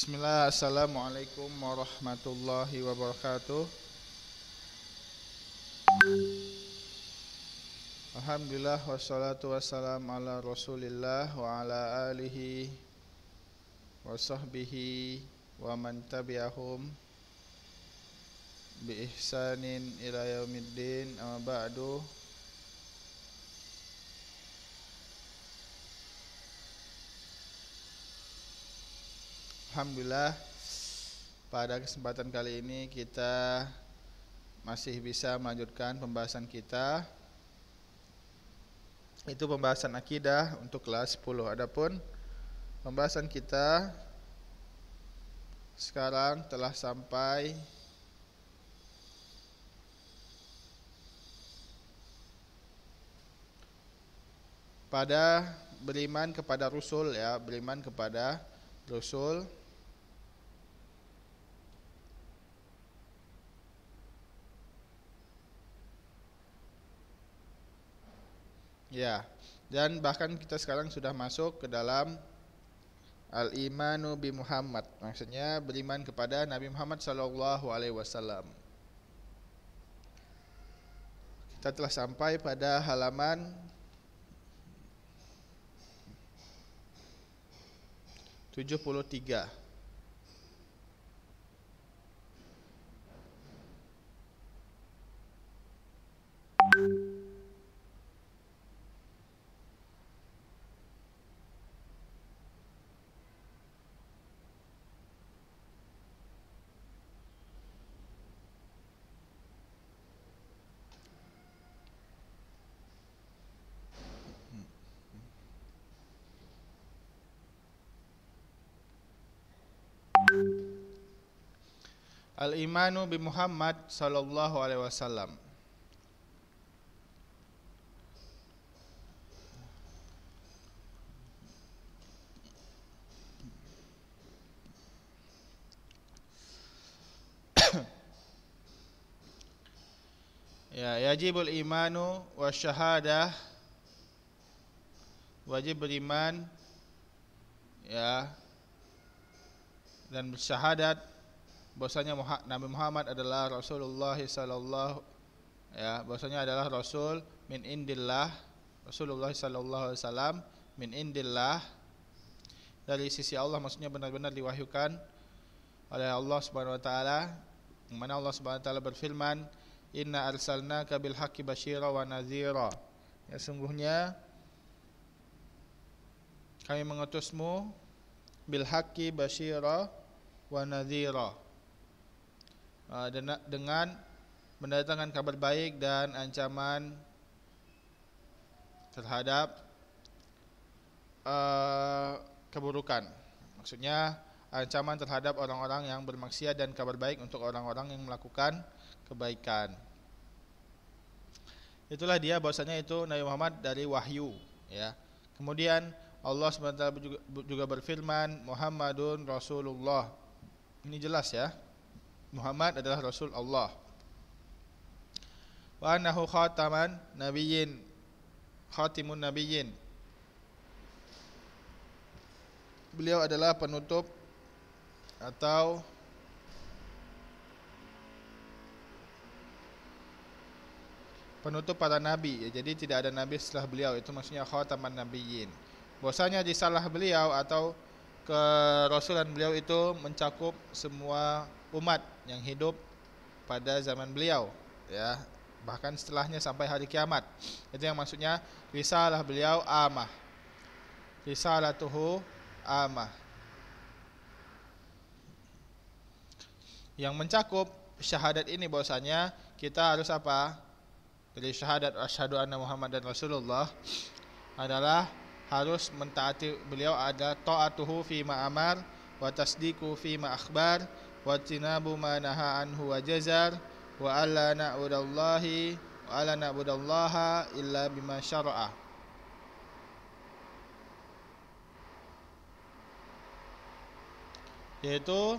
Bismillah, Assalamualaikum warahmatullahi wabarakatuh Alhamdulillah wassalatu wassalam ala rasulillah wa ala alihi wa sahbihi wa man tabi'ahum bi ihsanin ila yaumiddin amma ba'du Alhamdulillah pada kesempatan kali ini kita masih bisa melanjutkan pembahasan kita itu pembahasan akidah untuk kelas 10 adapun pembahasan kita sekarang telah sampai pada beriman kepada Rasul ya beriman kepada Rasul Ya. Dan bahkan kita sekarang sudah masuk ke dalam al-imanu bi Muhammad. Maksudnya beriman kepada Nabi Muhammad sallallahu alaihi wasallam. Kita telah sampai pada halaman 73. al-imanu bi Muhammad sallallahu alaihi wasallam. Ya, yajibul imanu wa syahadah wajib beriman ya dan bersyahadat bahwasanya Nabi Muhammad adalah Rasulullah sallallahu ya bahwasanya adalah rasul min indillah Rasulullah sallallahu alaihi wasallam min indillah dari sisi Allah maksudnya benar-benar diwahyukan oleh Allah Subhanahu wa taala mana Allah Subhanahu wa taala berfirman inna arsalnaka bil haqqi basyira wa nadhira ya sungguhnya kami mengutusmu bil haqqi basyira wa nadhira Eh, dengan mendatangkan kabar baik dan ancaman terhadap uh, keburukan. Maksudnya ancaman terhadap orang-orang yang bermaksiat dan kabar baik untuk orang-orang yang melakukan kebaikan. Itulah dia bahwasanya itu Nabi Muhammad dari wahyu, ya. Kemudian Allah SWT juga berfirman Muhammadun Rasulullah. Ini jelas ya. Muhammad adalah Rasul Allah. Wa annahu khataman nabiyyin khatimun nabiyyin. Beliau adalah penutup atau penutup para nabi. Ya, jadi tidak ada nabi setelah beliau. Itu maksudnya khataman nabiyyin. di disalah beliau atau kerasulan beliau itu mencakup semua umat yang hidup pada zaman beliau ya bahkan setelahnya sampai hari kiamat itu yang maksudnya risalah beliau amah risalatuhu amah yang mencakup syahadat ini bahwasanya kita harus apa dari syahadat asyhadu anna Muhammad dan Rasulullah adalah harus mentaati beliau ada ta'atuhu fi amar wa tasdiku fi akhbar ma naha anhu wa jazar wa alla الله wa alla na'budallaha illa bima syara'a yaitu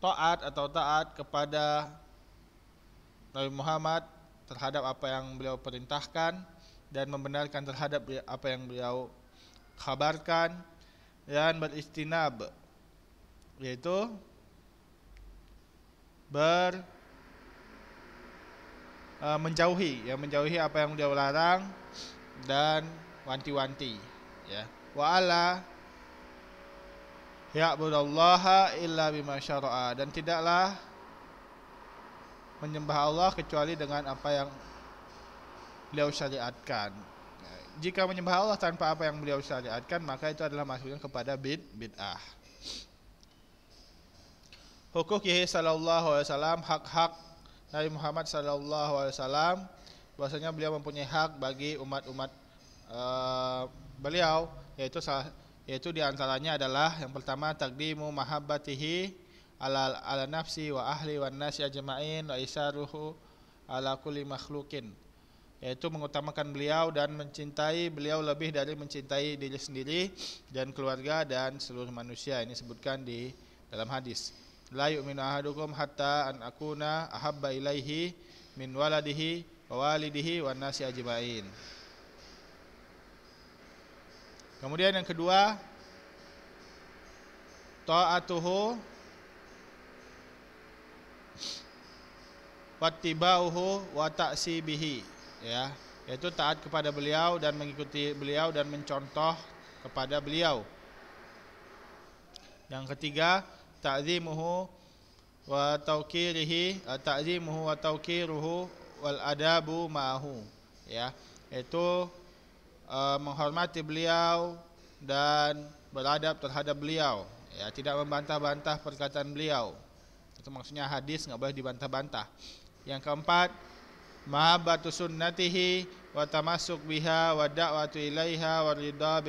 taat atau taat kepada Nabi Muhammad terhadap apa yang beliau perintahkan dan membenarkan terhadap apa yang beliau kabarkan dan beristinab yaitu ber e, menjauhi ya menjauhi apa yang dia larang dan wanti-wanti ya waala ya budallaha illa bima syara'a dan tidaklah menyembah Allah kecuali dengan apa yang beliau syariatkan jika menyembah Allah tanpa apa yang beliau syariatkan maka itu adalah masuknya kepada bid bid'ah Yahya sallallahu alaihi wasallam hak-hak Nabi Muhammad sallallahu alaihi wasallam bahwasanya beliau mempunyai hak bagi umat-umat uh, beliau yaitu yaitu diantaranya adalah yang pertama takdimu mahabbatihi ala ala nafsi wa ahli wa nasi ajma'in wa isaruhu ala kulli makhlukin yaitu mengutamakan beliau dan mencintai beliau lebih dari mencintai diri sendiri dan keluarga dan seluruh manusia ini disebutkan di dalam hadis la yu'minu ahadukum hatta an akuna ahabba ilaihi min waladihi wa walidihi wa nasi ajmain. Kemudian yang kedua ta'atuhu wattibauhu wa ta'sibihi ya yaitu taat kepada beliau dan mengikuti beliau dan mencontoh kepada beliau. Yang ketiga ta'zimuhu wa tawkirihi ta'zimuhu wa tawkiruhu wal adabu ma'ahu ya itu e, menghormati beliau dan beradab terhadap beliau ya tidak membantah-bantah perkataan beliau itu maksudnya hadis nggak boleh dibantah-bantah yang keempat mahabbatu sunnatihi wa tamasuk biha wa da'watu ilaiha wa ridha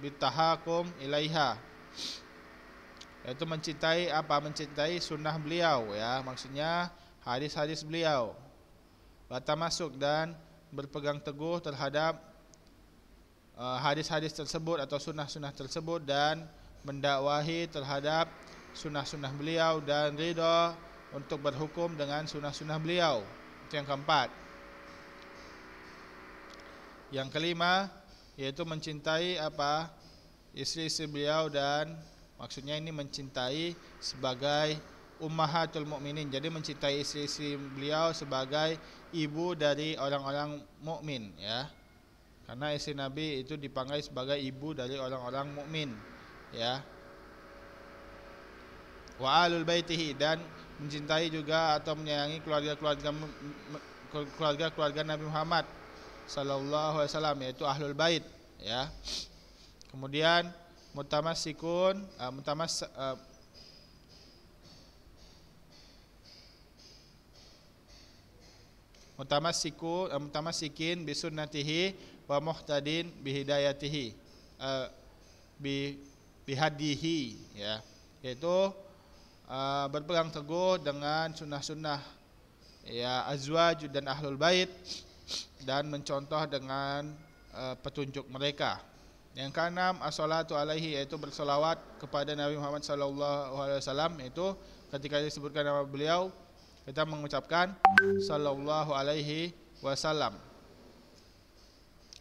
bitahakum ilaiha yaitu mencintai apa mencintai sunnah beliau ya maksudnya hadis-hadis beliau bata masuk dan berpegang teguh terhadap eh, hadis-hadis uh, tersebut atau sunnah-sunnah tersebut dan mendakwahi terhadap sunnah-sunnah beliau dan ridho untuk berhukum dengan sunnah-sunnah beliau itu yang keempat yang kelima yaitu mencintai apa istri-istri beliau dan Maksudnya ini mencintai sebagai ummahatul mukminin. Jadi mencintai istri-istri beliau sebagai ibu dari orang-orang mukmin ya. Karena istri Nabi itu dipanggil sebagai ibu dari orang-orang mukmin ya. Wa alul baitihi dan mencintai juga atau menyayangi keluarga-keluarga keluarga-keluarga Nabi Muhammad sallallahu alaihi wasallam yaitu ahlul bait ya. Kemudian mutamassikun uh, mutamass uh, mutamassiku uh, mutamassikin bi sunnatihi wa muhtadin bi hidayatihi uh, bi bihadihi ya yaitu uh, berpegang teguh dengan sunnah-sunnah ya azwaj dan ahlul bait dan mencontoh dengan uh, petunjuk mereka yang keenam as-salatu alaihi yaitu bersolawat kepada Nabi Muhammad sallallahu alaihi wasallam yaitu ketika disebutkan nama beliau kita mengucapkan sallallahu alaihi wasallam.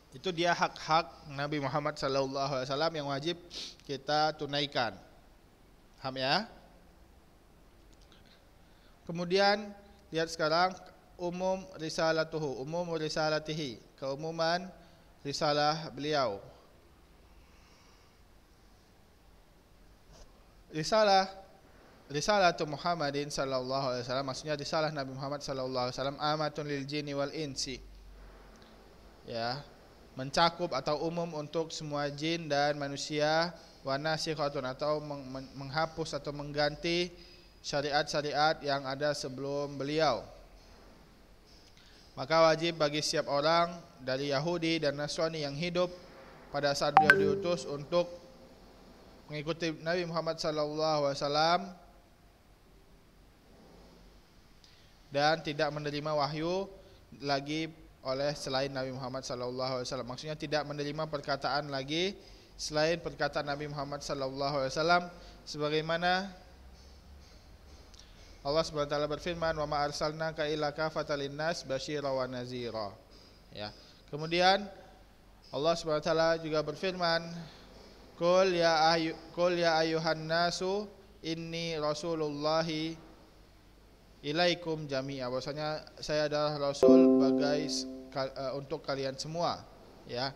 Itu dia hak-hak Nabi Muhammad sallallahu alaihi wasallam yang wajib kita tunaikan. Paham ya? Kemudian lihat sekarang umum risalatuhu, umum risalatihi, keumuman risalah beliau. risalah risalah tu Muhammadin sallallahu alaihi wasallam maksudnya risalah Nabi Muhammad sallallahu alaihi wasallam amatun lil jinni wal insi. Ya, mencakup atau umum untuk semua jin dan manusia wa nasikhatun atau meng menghapus atau mengganti syariat-syariat yang ada sebelum beliau. Maka wajib bagi setiap orang dari Yahudi dan Nasrani yang hidup pada saat beliau diutus untuk mengikuti Nabi Muhammad SAW dan tidak menerima wahyu lagi oleh selain Nabi Muhammad SAW. Maksudnya tidak menerima perkataan lagi selain perkataan Nabi Muhammad SAW. Sebagaimana Allah Subhanahu wa taala berfirman, "Wa ma ka ilaka fatalinas linnas basyira wa nazira." Ya. Kemudian Allah Subhanahu wa taala juga berfirman Qul ya ayu qul ya ayuhan nasu inni rasulullahi ilaikum jami'a. Bahwasanya saya adalah rasul bagi eh, untuk kalian semua, ya.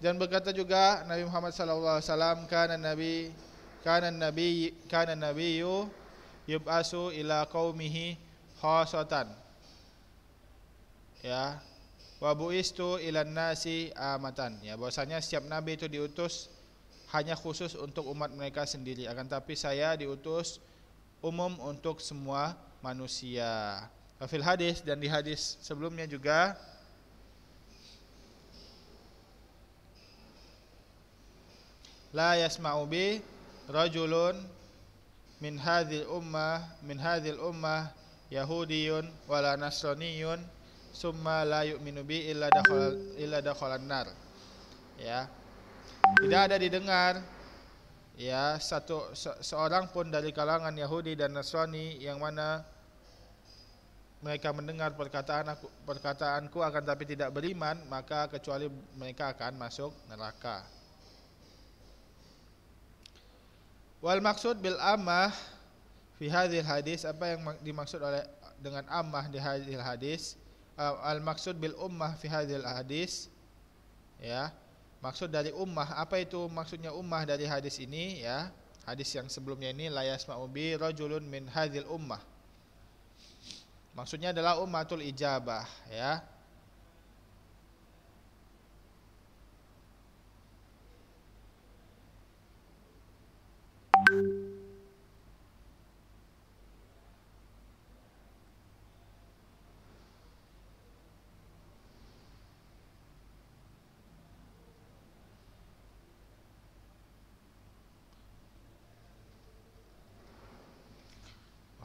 Dan berkata juga Nabi Muhammad sallallahu alaihi wasallam kana nabi kana nabi kana nabiyyu yub'asu ila qaumihi khasatan. Ya. Wa bu'istu ilan nasi amatan. Ya, bahwasanya setiap nabi itu diutus hanya khusus untuk umat mereka sendiri akan tapi saya diutus umum untuk semua manusia. Fil hadis dan di hadis sebelumnya juga la yasma'u bi rajulun min hadhil ummah min hadhil ummah yahudiyun wala nasraniyun summa la yu'minu bi illa dakhala illa dakhalan nar. Ya. Tidak ada didengar ya satu se seorang pun dari kalangan Yahudi dan Nasrani yang mana mereka mendengar perkataan aku, perkataanku akan tapi tidak beriman maka kecuali mereka akan masuk neraka. Wal maksud bil amah fi hadhil hadis apa yang dimaksud oleh dengan amah di hadhil hadis al maksud bil ummah fi hadhil hadis ya maksud dari ummah apa itu maksudnya ummah dari hadis ini ya hadis yang sebelumnya ini la yasma'u bi min hadil ummah maksudnya adalah ummatul ijabah ya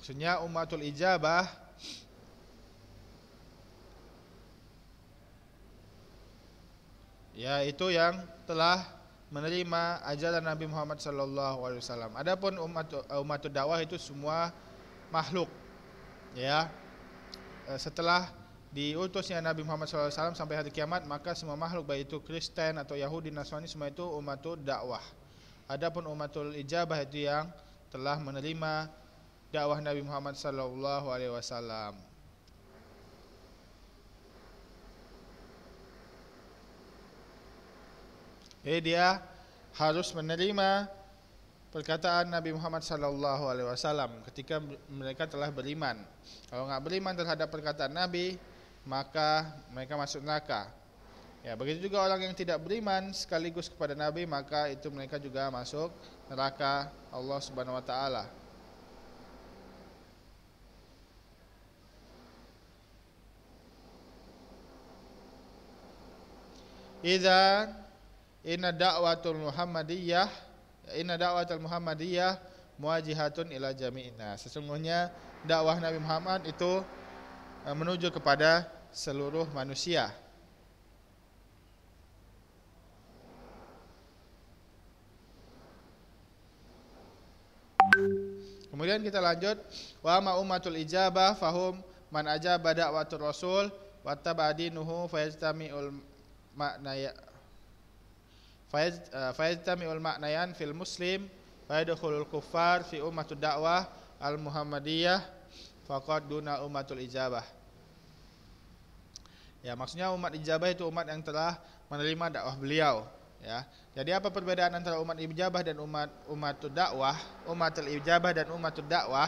maksudnya umatul ijabah yaitu yang telah menerima ajaran Nabi Muhammad SAW. Adapun umat eh, umat dakwah itu semua makhluk. Ya. Eh, setelah diutusnya Nabi Muhammad SAW sampai hari kiamat maka semua makhluk baik itu Kristen atau Yahudi Nasrani semua itu umatul dakwah. Adapun umatul ijabah itu yang telah menerima dakwah Nabi Muhammad sallallahu alaihi wasallam. Jadi dia harus menerima perkataan Nabi Muhammad sallallahu alaihi wasallam ketika mereka telah beriman. Kalau nggak beriman terhadap perkataan Nabi, maka mereka masuk neraka. Ya, begitu juga orang yang tidak beriman sekaligus kepada Nabi, maka itu mereka juga masuk neraka Allah Subhanahu wa taala. Iza inna da'watul Muhammadiyah inna da'watul Muhammadiyah muajihatun ila jami'ina. Nah, sesungguhnya dakwah Nabi Muhammad itu eh, menuju kepada seluruh manusia. Kemudian kita lanjut wa ma ummatul ijabah fahum man ajabah da'watur rasul wattaba'a dinuhu fayajtami'ul maknaya fayaz eh, fayajtami'ul maknayan fil muslim fayadkhulul kufar fi ummatud dakwah al muhammadiyah faqad duna ummatul ijabah ya maksudnya umat ijabah itu umat yang telah menerima dakwah beliau ya jadi apa perbedaan antara umat ijabah dan umat umatul dakwah umatul ijabah dan umatul dakwah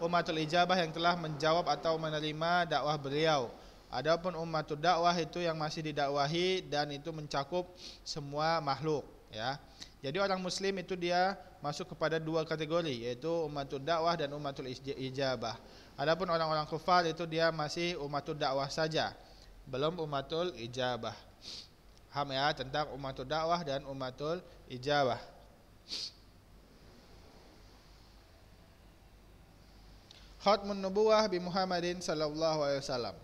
umatul ijabah yang telah menjawab atau menerima dakwah beliau Adapun ummatud dakwah itu yang masih didakwahi dan itu mencakup semua makhluk ya. Jadi orang muslim itu dia masuk kepada dua kategori yaitu ummatul dakwah dan ummatul ijabah. Adapun orang-orang kafir itu dia masih ummatul dakwah saja, belum ummatul ijabah. Ham ya tentang ummatul dakwah dan ummatul ijabah. Khatmun nubuwah bi Muhammadin sallallahu alaihi wasallam.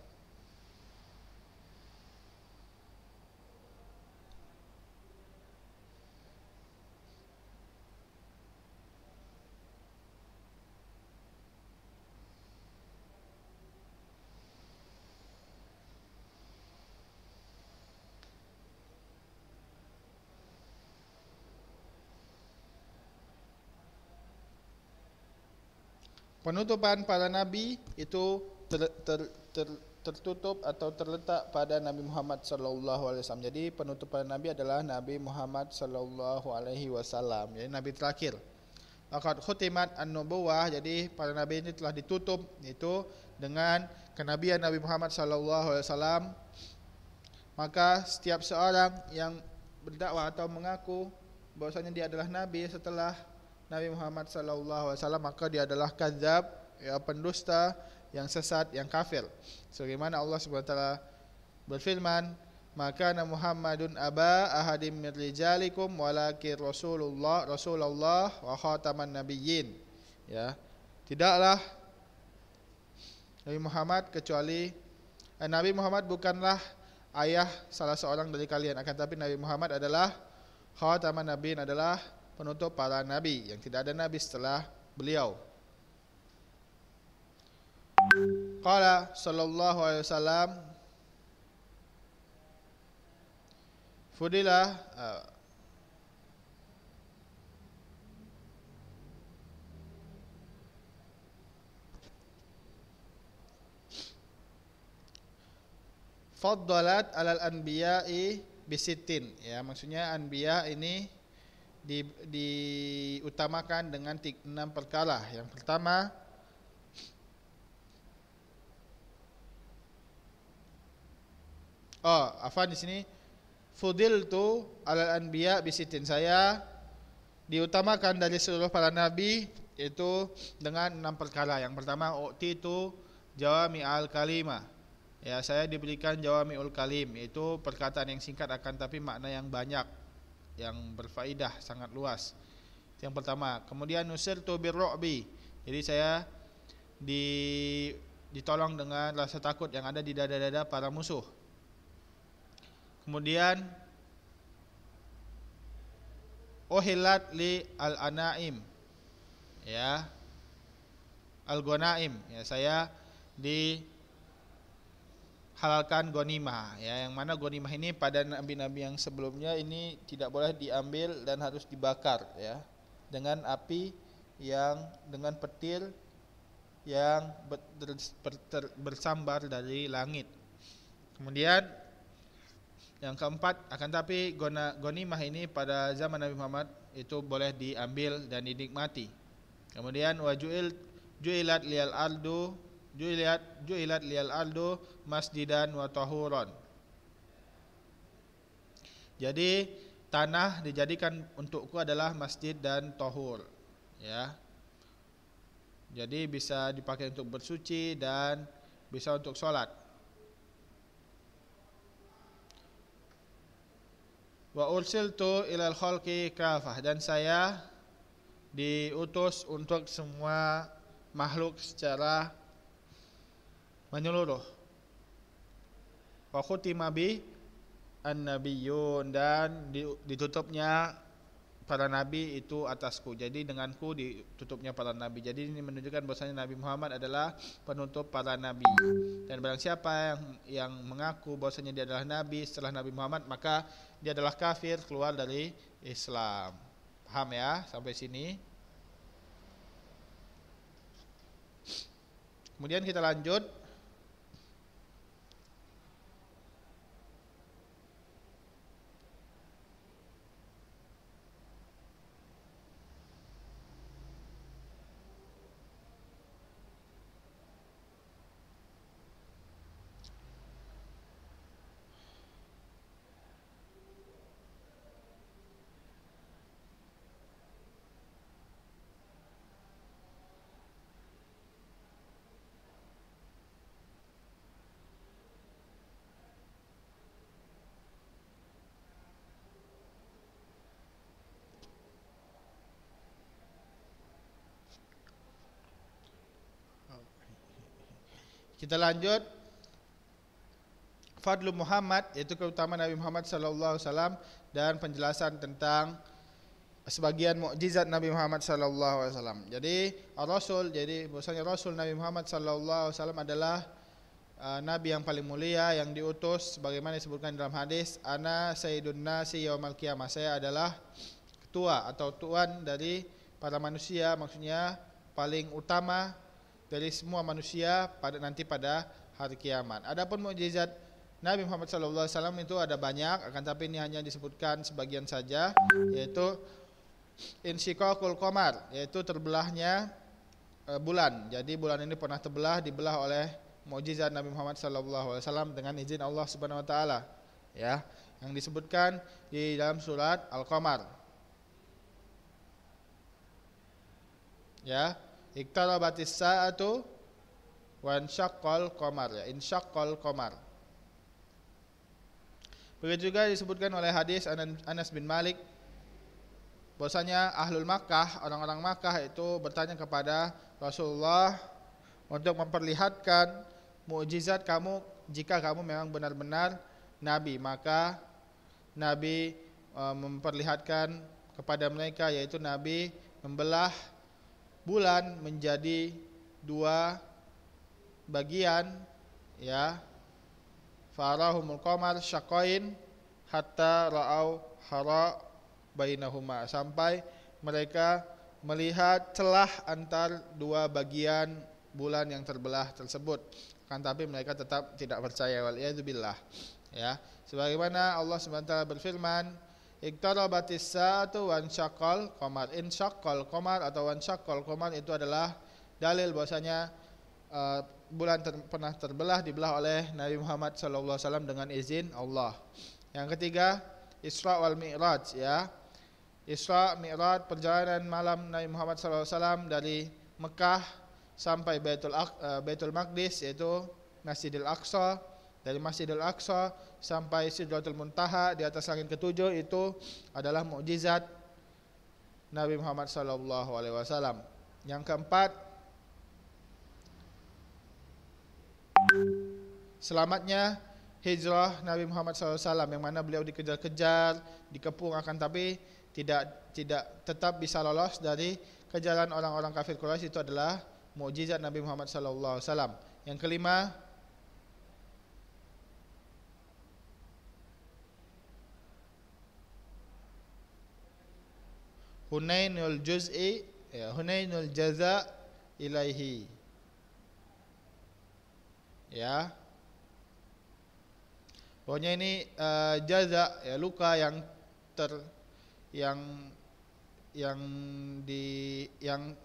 Penutupan para nabi itu ter, ter, ter, tertutup atau terletak pada Nabi Muhammad sallallahu alaihi wasallam. Jadi penutupan nabi adalah Nabi Muhammad sallallahu alaihi wasallam. Jadi nabi terakhir. Laqad khutimat an-nubuwah. Jadi para nabi ini telah ditutup itu dengan kenabian Nabi Muhammad sallallahu alaihi wasallam. Maka setiap seorang yang berdakwah atau mengaku bahwasanya dia adalah nabi setelah Nabi Muhammad SAW alaihi wasallam maka dia adalah kadzab, ya pendusta, yang sesat, yang kafir. Sebagaimana Allah Subhanahu wa taala berfirman, maka Nabi Muhammadun aba ahadim min rijalikum walakin Rasulullah Rasulullah wa khataman nabiyyin. Ya. Tidaklah Nabi Muhammad kecuali eh, Nabi Muhammad bukanlah ayah salah seorang dari kalian akan tapi Nabi Muhammad adalah khataman nabiyyin adalah penutup para nabi yang tidak ada nabi setelah beliau. Qala sallallahu alaihi wasallam Fudilah uh, Faddalat alal anbiya'i bisitin ya maksudnya anbiya ini di, diutamakan dengan enam perkara. Yang pertama, oh, apa di sini? Fudil tu alal anbiya bisitin saya diutamakan dari seluruh para nabi itu dengan enam perkara. Yang pertama, ukti itu jawami al kalimah. Ya, saya diberikan jawami ul kalim, itu perkataan yang singkat akan tapi makna yang banyak yang berfaedah sangat luas. yang pertama. Kemudian nusir tubir robi. Jadi saya di ditolong dengan rasa takut yang ada di dada-dada para musuh. Kemudian Ohilat li al-anaim ya al gonaim. ya saya di halalkan gonimah ya yang mana gonimah ini pada nabi-nabi yang sebelumnya ini tidak boleh diambil dan harus dibakar ya dengan api yang dengan petir yang ber, ber, ter, bersambar dari langit kemudian yang keempat akan tapi gona, gonimah ini pada zaman Nabi Muhammad itu boleh diambil dan dinikmati kemudian wajuil juilat lial ardu Juliat Juliat liyal aldo masjidan watahuron. jadi tanah dijadikan untukku adalah masjid dan tohur, ya jadi bisa dipakai untuk bersuci dan bisa untuk sholat wa ursiltu ilal khalqi kafah dan saya diutus untuk semua makhluk secara menyeluruh. Wa khutima an nabiyun dan ditutupnya para nabi itu atasku. Jadi denganku ditutupnya para nabi. Jadi ini menunjukkan bahwasanya Nabi Muhammad adalah penutup para nabi. Dan barang siapa yang yang mengaku bahwasanya dia adalah nabi setelah Nabi Muhammad maka dia adalah kafir keluar dari Islam. Paham ya sampai sini? Kemudian kita lanjut Kita lanjut Fadlu Muhammad yaitu keutamaan Nabi Muhammad sallallahu wasallam dan penjelasan tentang sebagian mukjizat Nabi Muhammad sallallahu alaihi wasallam. Jadi Rasul jadi bahwasanya Rasul Nabi Muhammad sallallahu alaihi wasallam adalah uh, nabi yang paling mulia yang diutus sebagaimana disebutkan dalam hadis ana sayyidun nasi yaumil qiyamah. Saya adalah ketua atau tuan dari para manusia maksudnya paling utama dari semua manusia pada nanti pada hari kiamat. Adapun mukjizat Nabi Muhammad Alaihi Wasallam itu ada banyak, akan tapi ini hanya disebutkan sebagian saja, yaitu insikokul komar, yaitu terbelahnya e, bulan. Jadi bulan ini pernah terbelah, dibelah oleh mukjizat Nabi Muhammad Alaihi Wasallam dengan izin Allah Subhanahu Wa Taala, ya, yang disebutkan di dalam surat Al Qamar. Ya, Iktarabatis sa'atu wa insyaqqal qamar ya insyaqqal qamar. Begitu juga disebutkan oleh hadis Anas bin Malik bahwasanya ahlul Makkah, orang-orang Makkah itu bertanya kepada Rasulullah untuk memperlihatkan mukjizat kamu jika kamu memang benar-benar nabi, maka nabi e, memperlihatkan kepada mereka yaitu nabi membelah bulan menjadi dua bagian ya farahumul qamar syaqain hatta ra'au hara bainahuma sampai mereka melihat celah antar dua bagian bulan yang terbelah tersebut kan tapi mereka tetap tidak percaya wal ya sebagaimana Allah SWT berfirman Iktarabatis sa'atu wan syakol komar. In syakol komar atau wan syakol komar itu adalah dalil bahwasanya uh, bulan ter pernah terbelah dibelah oleh Nabi Muhammad SAW dengan izin Allah. Yang ketiga Isra wal Mi'raj ya. Isra Mi'raj perjalanan malam Nabi Muhammad SAW dari Mekah sampai Baitul, uh, Baitul Maqdis yaitu Masjidil Aqsa dari Masjidil Aqsa sampai Sidratul Muntaha di atas langit ketujuh itu adalah mukjizat Nabi Muhammad sallallahu alaihi wasallam. Yang keempat selamatnya hijrah Nabi Muhammad SAW yang mana beliau dikejar-kejar, dikepung akan tapi tidak tidak tetap bisa lolos dari kejaran orang-orang kafir Quraisy itu adalah mukjizat Nabi Muhammad SAW. Yang kelima, hunainul juz'i ya, hunainul jaza ilaihi ya pokoknya ini uh, jaza ya luka yang ter yang yang di yang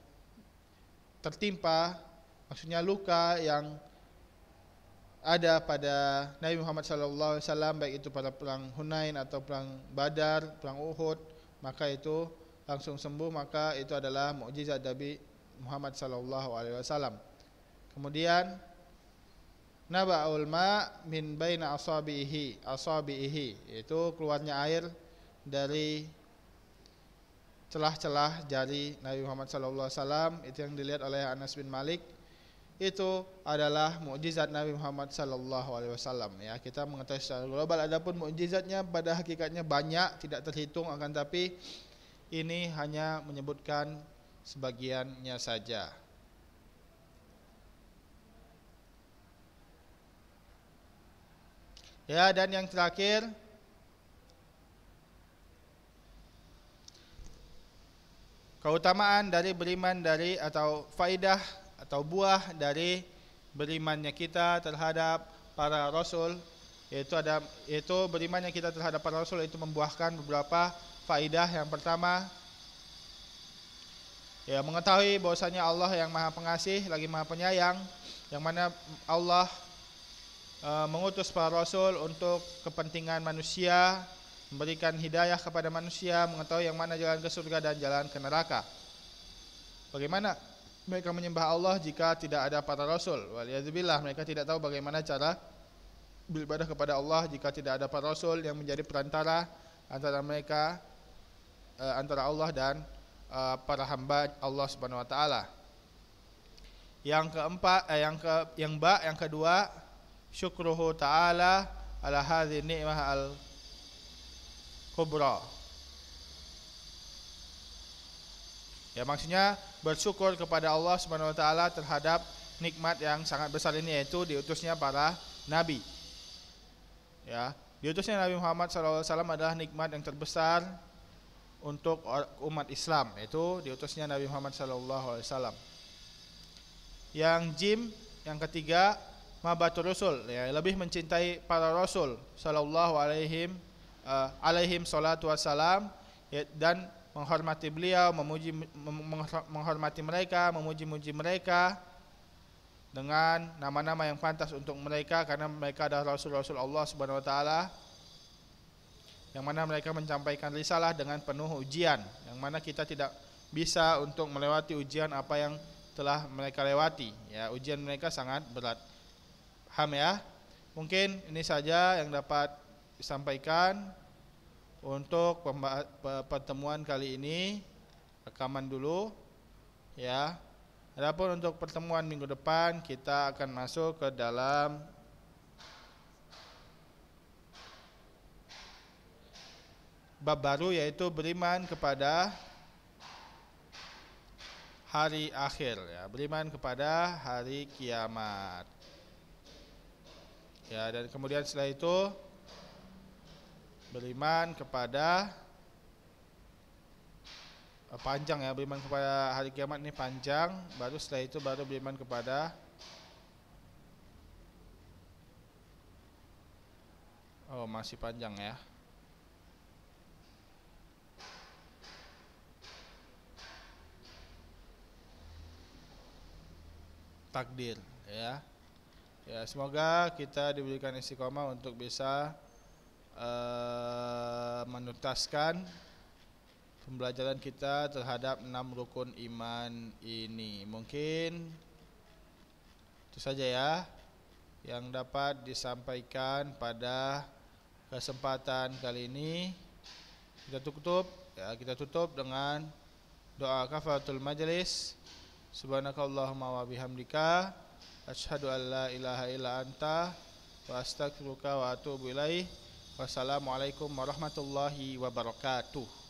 tertimpa maksudnya luka yang ada pada Nabi Muhammad SAW baik itu pada perang Hunain atau perang Badar, perang Uhud maka itu langsung sembuh maka itu adalah mukjizat Nabi Muhammad sallallahu alaihi wasallam. Kemudian naba'ul ma min baina asabihi asabihi yaitu keluarnya air dari celah-celah jari Nabi Muhammad sallallahu alaihi wasallam itu yang dilihat oleh Anas bin Malik itu adalah mukjizat Nabi Muhammad sallallahu alaihi wasallam ya kita mengetahui secara global adapun mukjizatnya pada hakikatnya banyak tidak terhitung akan tapi ini hanya menyebutkan sebagiannya saja. Ya, dan yang terakhir keutamaan dari beriman dari atau faidah atau buah dari berimannya kita terhadap para rasul yaitu ada yaitu berimannya kita terhadap para rasul itu membuahkan beberapa faidah yang pertama ya mengetahui bahwasanya Allah yang Maha Pengasih lagi Maha Penyayang yang mana Allah e, mengutus para rasul untuk kepentingan manusia memberikan hidayah kepada manusia mengetahui yang mana jalan ke surga dan jalan ke neraka bagaimana mereka menyembah Allah jika tidak ada para rasul waliyadzubillah mereka tidak tahu bagaimana cara beribadah kepada Allah jika tidak ada para rasul yang menjadi perantara antara mereka uh, antara Allah dan uh, para hamba Allah Subhanahu wa taala. Yang keempat eh, yang ke yang ba yang kedua syukruhu taala ala hadzi nikmah al kubra. Ya maksudnya bersyukur kepada Allah Subhanahu wa taala terhadap nikmat yang sangat besar ini yaitu diutusnya para nabi. Ya, diutusnya Nabi Muhammad SAW adalah nikmat yang terbesar untuk umat Islam itu diutusnya Nabi Muhammad SAW. Yang jim yang ketiga mabatul rasul ya lebih mencintai para rasul sallallahu alaihim uh, eh, alaihim salatu wassalam ya, dan menghormati beliau memuji menghormati mereka memuji-muji mereka dengan nama-nama yang pantas untuk mereka karena mereka adalah rasul-rasul Allah Subhanahu wa taala yang mana mereka mencampaikan risalah dengan penuh ujian, yang mana kita tidak bisa untuk melewati ujian apa yang telah mereka lewati. Ya, ujian mereka sangat berat. Ham ya. Mungkin ini saja yang dapat disampaikan untuk pertemuan kali ini rekaman dulu ya. Adapun untuk pertemuan minggu depan kita akan masuk ke dalam bab baru yaitu beriman kepada hari akhir ya, beriman kepada hari kiamat. Ya, dan kemudian setelah itu beriman kepada eh, panjang ya beriman kepada hari kiamat ini panjang baru setelah itu baru beriman kepada oh masih panjang ya takdir ya. Ya, semoga kita diberikan istiqomah untuk bisa uh, eh, menutaskan pembelajaran kita terhadap enam rukun iman ini. Mungkin itu saja ya yang dapat disampaikan pada kesempatan kali ini. Kita tutup ya, kita tutup dengan doa kafatul majelis. Subhanakallahumma wa bihamdika asyhadu an la ilaha illa anta wa astaghfiruka wa atubu ilaih. Wassalamualaikum warahmatullahi wabarakatuh.